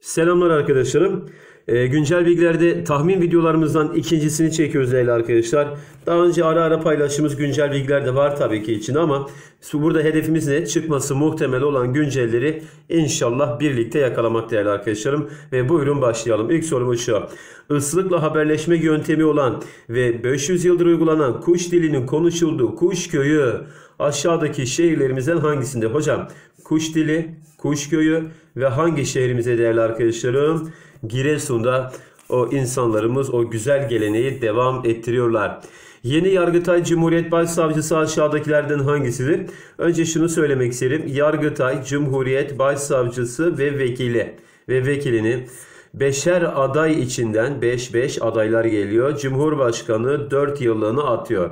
Selamlar arkadaşlarım. Ee, güncel bilgilerde tahmin videolarımızdan ikincisini çekiyoruz değerli arkadaşlar. Daha önce ara ara paylaştığımız güncel bilgiler de var tabii ki için ama burada hedefimiz ne? Çıkması muhtemel olan güncelleri inşallah birlikte yakalamak değerli arkadaşlarım. Ve buyurun başlayalım. İlk sorumuz şu. Islıkla haberleşme yöntemi olan ve 500 yıldır uygulanan kuş dilinin konuşulduğu kuş köyü aşağıdaki şehirlerimizden hangisinde? Hocam kuş dili, kuş köyü ve hangi şehrimize değerli arkadaşlarım? Giresun'da o insanlarımız o güzel geleneği devam ettiriyorlar. Yeni Yargıtay Cumhuriyet Başsavcısı aşağıdakilerden hangisidir? Önce şunu söylemek isterim. Yargıtay Cumhuriyet Başsavcısı ve vekili ve vekilini beşer aday içinden 5-5 adaylar geliyor. Cumhurbaşkanı 4 yıllığını atıyor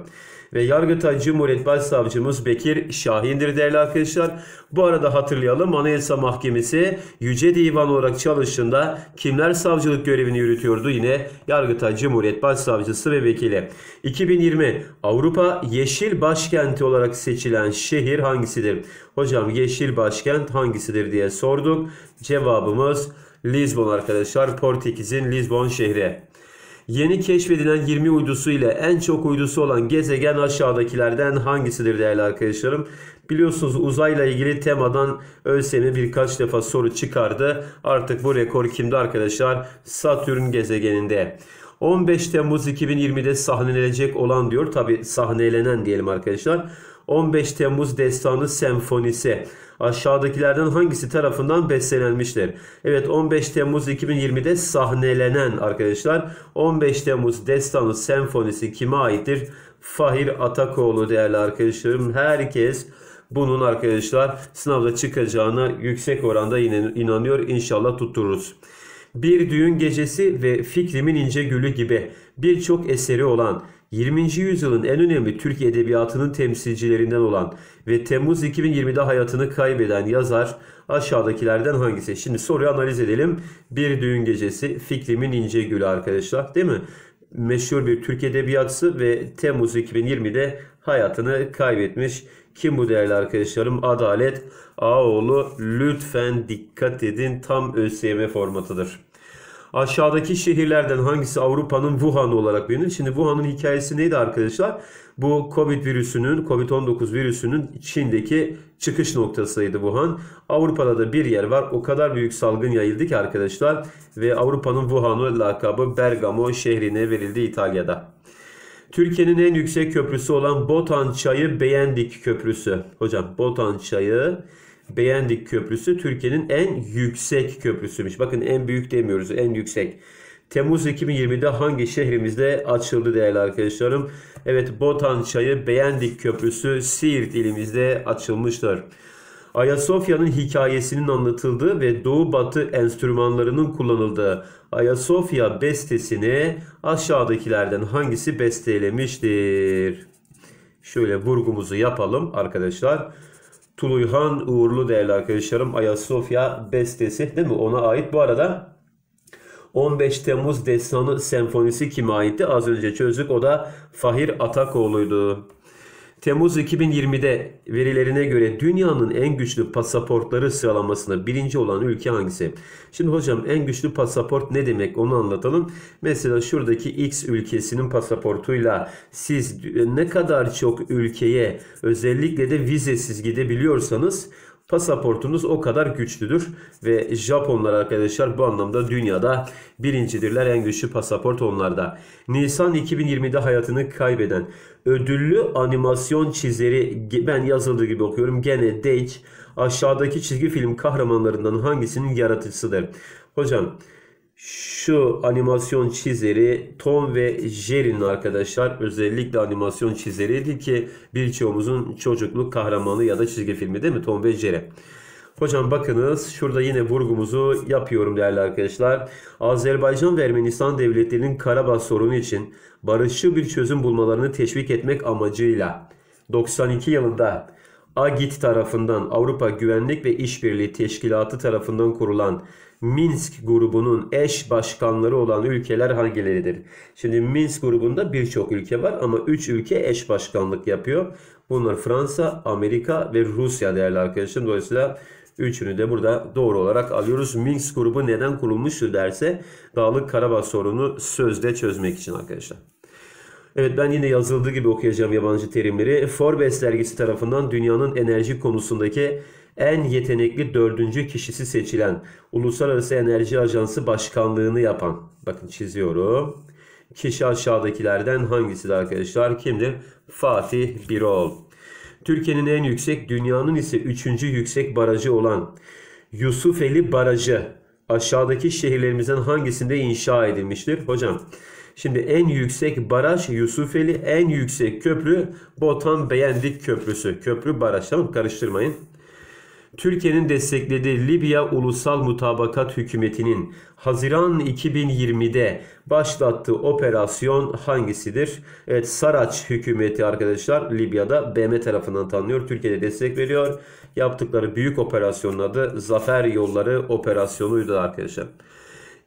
ve Yargıtay Cumhuriyet Başsavcımız Bekir Şahin'dir değerli arkadaşlar. Bu arada hatırlayalım Anayasa Mahkemesi Yüce Divan olarak çalıştığında kimler savcılık görevini yürütüyordu? Yine Yargıtay Cumhuriyet Başsavcısı ve vekili. 2020 Avrupa Yeşil Başkenti olarak seçilen şehir hangisidir? Hocam yeşil başkent hangisidir diye sorduk. Cevabımız Lisbon arkadaşlar. Portekiz'in Lisbon şehri. Yeni keşfedilen 20 uydusu ile en çok uydusu olan gezegen aşağıdakilerden hangisidir değerli arkadaşlarım? Biliyorsunuz uzayla ilgili temadan ÖSYM birkaç defa soru çıkardı. Artık bu rekor kimde arkadaşlar? Satürn gezegeninde. 15 Temmuz 2020'de sahnelenecek olan diyor. Tabi sahnelenen diyelim arkadaşlar. 15 Temmuz Destanı Senfonisi aşağıdakilerden hangisi tarafından bestelenmiştir? Evet 15 Temmuz 2020'de sahnelenen arkadaşlar 15 Temmuz Destanı Senfonisi kime aittir? Fahir Atakoğlu değerli arkadaşlarım. Herkes bunun arkadaşlar sınavda çıkacağına yüksek oranda inanıyor. İnşallah tuttururuz. Bir Düğün Gecesi ve Fikrimin ince Gülü gibi birçok eseri olan 20. yüzyılın en önemli Türk edebiyatının temsilcilerinden olan ve Temmuz 2020'de hayatını kaybeden yazar aşağıdakilerden hangisi? Şimdi soruyu analiz edelim. Bir düğün gecesi Fikrimin İnce Gülü arkadaşlar değil mi? Meşhur bir Türk edebiyatçısı ve Temmuz 2020'de hayatını kaybetmiş. Kim bu değerli arkadaşlarım? Adalet Ağoğlu lütfen dikkat edin tam ÖSYM formatıdır. Aşağıdaki şehirlerden hangisi Avrupa'nın Wuhan olarak bilinir? Şimdi Wuhan'ın hikayesi neydi arkadaşlar? Bu Covid virüsünün, Covid-19 virüsünün Çin'deki çıkış noktasıydı Wuhan. Avrupa'da da bir yer var. O kadar büyük salgın yayıldı ki arkadaşlar ve Avrupa'nın Wuhan'ı lakabı Bergamo şehrine verildi İtalya'da. Türkiye'nin en yüksek köprüsü olan Botan Çayı Beğendik Köprüsü. Hocam Botan Çayı Beğendik Köprüsü Türkiye'nin en yüksek köprüsüymüş. Bakın en büyük demiyoruz, en yüksek. Temmuz 2020'de hangi şehrimizde açıldı değerli arkadaşlarım? Evet Botan Çayı Beğendik Köprüsü Siirt ilimizde açılmıştır. Ayasofya'nın hikayesinin anlatıldığı ve Doğu Batı enstrümanlarının kullanıldığı Ayasofya bestesini aşağıdakilerden hangisi bestelemiştir? Şöyle vurgumuzu yapalım arkadaşlar. Tuluyhan Uğurlu değerli arkadaşlarım. Ayasofya bestesi değil mi? Ona ait. Bu arada 15 Temmuz Destanı Senfonisi kime aitti? Az önce çözdük. O da Fahir Atakoğlu'ydu. Temmuz 2020'de verilerine göre dünyanın en güçlü pasaportları sıralamasında birinci olan ülke hangisi? Şimdi hocam en güçlü pasaport ne demek onu anlatalım. Mesela şuradaki X ülkesinin pasaportuyla siz ne kadar çok ülkeye özellikle de vizesiz gidebiliyorsanız Pasaportunuz o kadar güçlüdür ve Japonlar arkadaşlar bu anlamda dünyada birincidirler. En güçlü pasaport onlarda. Nisan 2020'de hayatını kaybeden ödüllü animasyon çizeri ben yazıldığı gibi okuyorum. Gene Deitch aşağıdaki çizgi film kahramanlarından hangisinin yaratıcısıdır? Hocam şu animasyon çizeri Tom ve Jerry'nin arkadaşlar özellikle animasyon çizeriydi ki birçoğumuzun çocukluk kahramanı ya da çizgi filmi değil mi Tom ve Jerry? Hocam bakınız şurada yine vurgumuzu yapıyorum değerli arkadaşlar. Azerbaycan ve Ermenistan devletlerinin Karabağ sorunu için barışçı bir çözüm bulmalarını teşvik etmek amacıyla 92 yılında AGİT tarafından Avrupa Güvenlik ve İşbirliği Teşkilatı tarafından kurulan Minsk grubunun eş başkanları olan ülkeler hangileridir? Şimdi Minsk grubunda birçok ülke var ama 3 ülke eş başkanlık yapıyor. Bunlar Fransa, Amerika ve Rusya değerli arkadaşım. Dolayısıyla Üçünü de burada doğru olarak alıyoruz. Minsk grubu neden kurulmuştur derse Dağlık Karabağ sorunu sözde çözmek için arkadaşlar. Evet ben yine yazıldığı gibi okuyacağım yabancı terimleri. Forbes dergisi tarafından dünyanın enerji konusundaki en yetenekli dördüncü kişisi seçilen Uluslararası Enerji Ajansı Başkanlığını yapan. Bakın çiziyorum. Kişi aşağıdakilerden hangisidir arkadaşlar? Kimdir? Fatih Birol. Türkiye'nin en yüksek, dünyanın ise üçüncü yüksek barajı olan Yusufeli Barajı aşağıdaki şehirlerimizden hangisinde inşa edilmiştir? Hocam şimdi en yüksek baraj Yusufeli, en yüksek köprü Botan Beğendik Köprüsü. Köprü baraj tamam karıştırmayın. Türkiye'nin desteklediği Libya Ulusal Mutabakat Hükümeti'nin Haziran 2020'de başlattığı operasyon hangisidir? Evet Saraç hükümeti arkadaşlar Libya'da BM tarafından tanınıyor. Türkiye'de destek veriyor. Yaptıkları büyük operasyonun adı Zafer Yolları Operasyonu'ydu arkadaşlar.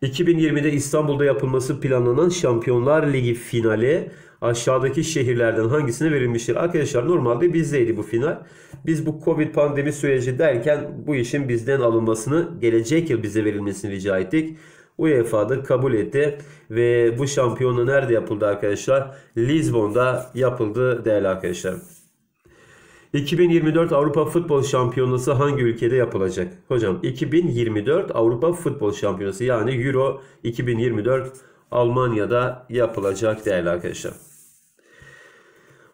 2020'de İstanbul'da yapılması planlanan Şampiyonlar Ligi finali aşağıdaki şehirlerden hangisine verilmiştir? Arkadaşlar normalde bizdeydi bu final. Biz bu Covid pandemi süreci derken bu işin bizden alınmasını gelecek yıl bize verilmesini rica ettik. UEFA'da kabul etti ve bu şampiyonluğu nerede yapıldı arkadaşlar? Lisbon'da yapıldı değerli arkadaşlar. 2024 Avrupa Futbol Şampiyonası hangi ülkede yapılacak? Hocam 2024 Avrupa Futbol Şampiyonası yani Euro 2024 Almanya'da yapılacak değerli arkadaşlar.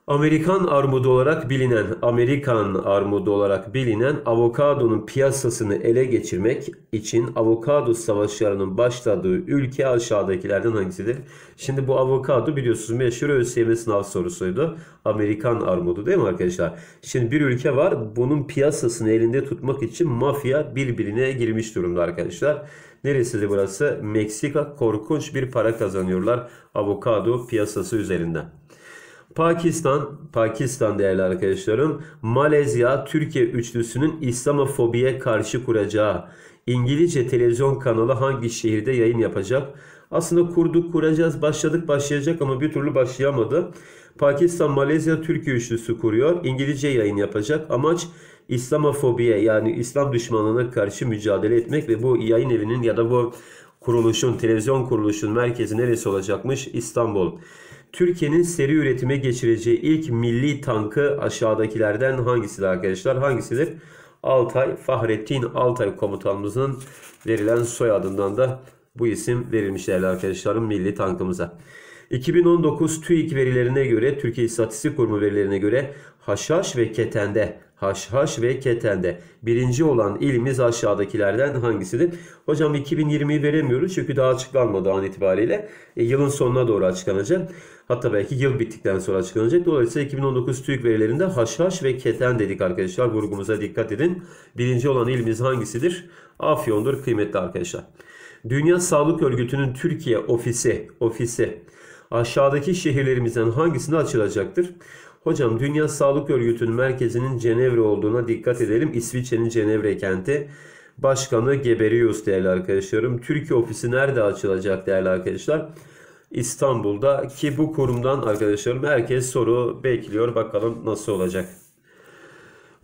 Amerikan armudu olarak bilinen, Amerikan armudu olarak bilinen avokadonun piyasasını ele geçirmek için avokado savaşlarının başladığı ülke aşağıdakilerden hangisidir? Şimdi bu avokado biliyorsunuz meşhur ÖSYM sınav sorusuydu. Amerikan armudu değil mi arkadaşlar? Şimdi bir ülke var. Bunun piyasasını elinde tutmak için mafya birbirine girmiş durumda arkadaşlar. Neresidir burası? Meksika korkunç bir para kazanıyorlar avokado piyasası üzerinden. Pakistan, Pakistan değerli arkadaşlarım, Malezya, Türkiye üçlüsünün İslamofobiye karşı kuracağı İngilizce televizyon kanalı hangi şehirde yayın yapacak? Aslında kurduk, kuracağız, başladık, başlayacak ama bir türlü başlayamadı. Pakistan, Malezya, Türkiye üçlüsü kuruyor. İngilizce yayın yapacak. Amaç İslamofobiye yani İslam düşmanlığına karşı mücadele etmek ve bu yayın evinin ya da bu kuruluşun, televizyon kuruluşun merkezi neresi olacakmış? İstanbul. Türkiye'nin seri üretime geçireceği ilk milli tankı aşağıdakilerden hangisidir arkadaşlar? Hangisidir? Altay, Fahrettin Altay komutanımızın verilen soyadından da bu isim verilmiş değerli arkadaşlarım milli tankımıza. 2019 TÜİK verilerine göre Türkiye İstatistik Kurumu verilerine göre haşhaş ve ketende haşhaş ve ketende. Birinci olan ilimiz aşağıdakilerden hangisidir? Hocam 2020'yi veremiyoruz çünkü daha açıklanmadı an itibariyle. E, yılın sonuna doğru açıklanacak. Hatta belki yıl bittikten sonra açıklanacak. Dolayısıyla 2019 TÜİK verilerinde haşhaş ve keten dedik arkadaşlar. Vurgumuza dikkat edin. Birinci olan ilimiz hangisidir? Afyon'dur kıymetli arkadaşlar. Dünya Sağlık Örgütü'nün Türkiye ofisi, ofisi aşağıdaki şehirlerimizden hangisinde açılacaktır? Hocam Dünya Sağlık Örgütü'nün merkezinin Cenevre olduğuna dikkat edelim. İsviçre'nin Cenevre kenti. Başkanı Geberius değerli arkadaşlarım. Türkiye ofisi nerede açılacak değerli arkadaşlar? İstanbul'da ki bu kurumdan arkadaşlarım herkes soru bekliyor. Bakalım nasıl olacak?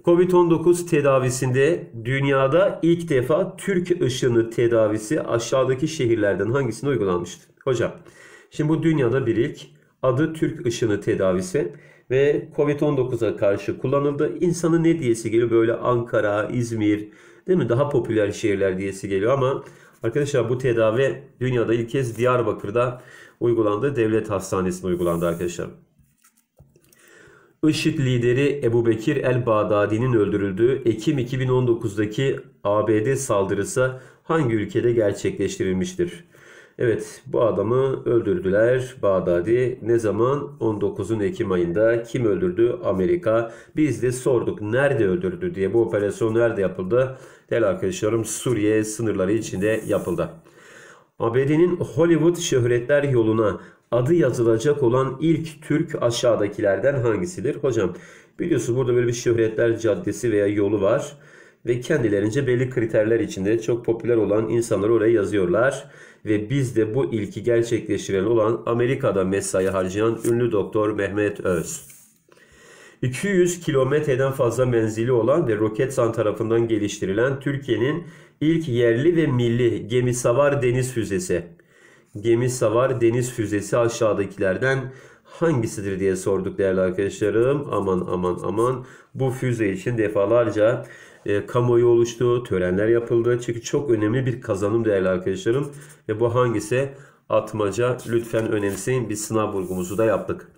Covid-19 tedavisinde dünyada ilk defa Türk ışını tedavisi aşağıdaki şehirlerden hangisinde uygulanmıştı? Hocam şimdi bu dünyada bir ilk adı Türk ışını tedavisi ve Covid-19'a karşı kullanıldı. İnsanın ne diyesi geliyor böyle Ankara, İzmir değil mi daha popüler şehirler diyesi geliyor ama arkadaşlar bu tedavi dünyada ilk kez Diyarbakır'da uygulandı. Devlet Hastanesi'nde uygulandı arkadaşlar. IŞİD lideri Ebu Bekir el-Bağdadi'nin öldürüldüğü Ekim 2019'daki ABD saldırısı hangi ülkede gerçekleştirilmiştir? Evet bu adamı öldürdüler Bağdadi. Ne zaman? 19'un Ekim ayında. Kim öldürdü? Amerika. Biz de sorduk nerede öldürdü diye. Bu operasyon nerede yapıldı? Değerli arkadaşlarım Suriye sınırları içinde yapıldı. ABD'nin Hollywood şöhretler yoluna adı yazılacak olan ilk Türk aşağıdakilerden hangisidir? Hocam Biliyorsunuz burada böyle bir şöhretler caddesi veya yolu var ve kendilerince belli kriterler içinde çok popüler olan insanları oraya yazıyorlar. Ve biz de bu ilki gerçekleştiren olan Amerika'da mesai harcayan ünlü doktor Mehmet Öz. 200 kilometreden fazla menzili olan ve Roketsan tarafından geliştirilen Türkiye'nin ilk yerli ve milli gemi savar deniz füzesi. Gemi savar deniz füzesi aşağıdakilerden hangisidir diye sorduk değerli arkadaşlarım. Aman aman aman bu füze için defalarca e, kamuoyu oluştu, törenler yapıldı. Çünkü çok önemli bir kazanım değerli arkadaşlarım. Ve bu hangisi? Atmaca lütfen önemseyin. Bir sınav vurgumuzu da yaptık.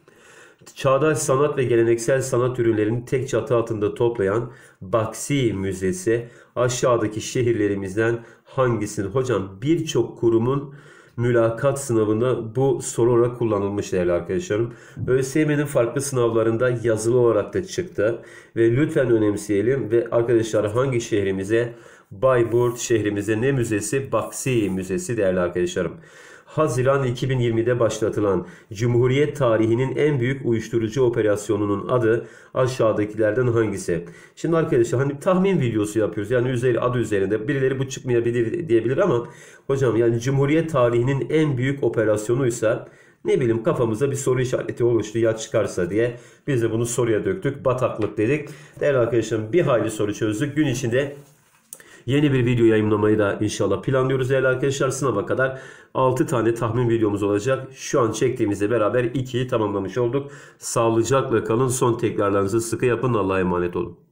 Çağdaş sanat ve geleneksel sanat ürünlerini tek çatı altında toplayan Baksi Müzesi aşağıdaki şehirlerimizden hangisini? Hocam birçok kurumun mülakat sınavında bu soru olarak kullanılmış değerli arkadaşlarım. ÖSYM'nin farklı sınavlarında yazılı olarak da çıktı. Ve lütfen önemseyelim ve arkadaşlar hangi şehrimize Bayburt şehrimize ne müzesi? Baksi Müzesi değerli arkadaşlarım. Haziran 2020'de başlatılan Cumhuriyet tarihinin en büyük uyuşturucu operasyonunun adı aşağıdakilerden hangisi? Şimdi arkadaşlar hani tahmin videosu yapıyoruz. Yani üzeri adı üzerinde birileri bu çıkmayabilir diyebilir ama hocam yani Cumhuriyet tarihinin en büyük operasyonuysa ne bileyim kafamıza bir soru işareti oluştu ya çıkarsa diye. Biz de bunu soruya döktük. Bataklık dedik. Değerli arkadaşlarım bir hayli soru çözdük. Gün içinde Yeni bir video yayınlamayı da inşallah planlıyoruz değerli arkadaşlar. Sınava kadar 6 tane tahmin videomuz olacak. Şu an çektiğimizle beraber 2'yi tamamlamış olduk. Sağlıcakla kalın. Son tekrarlarınızı sıkı yapın. Allah'a emanet olun.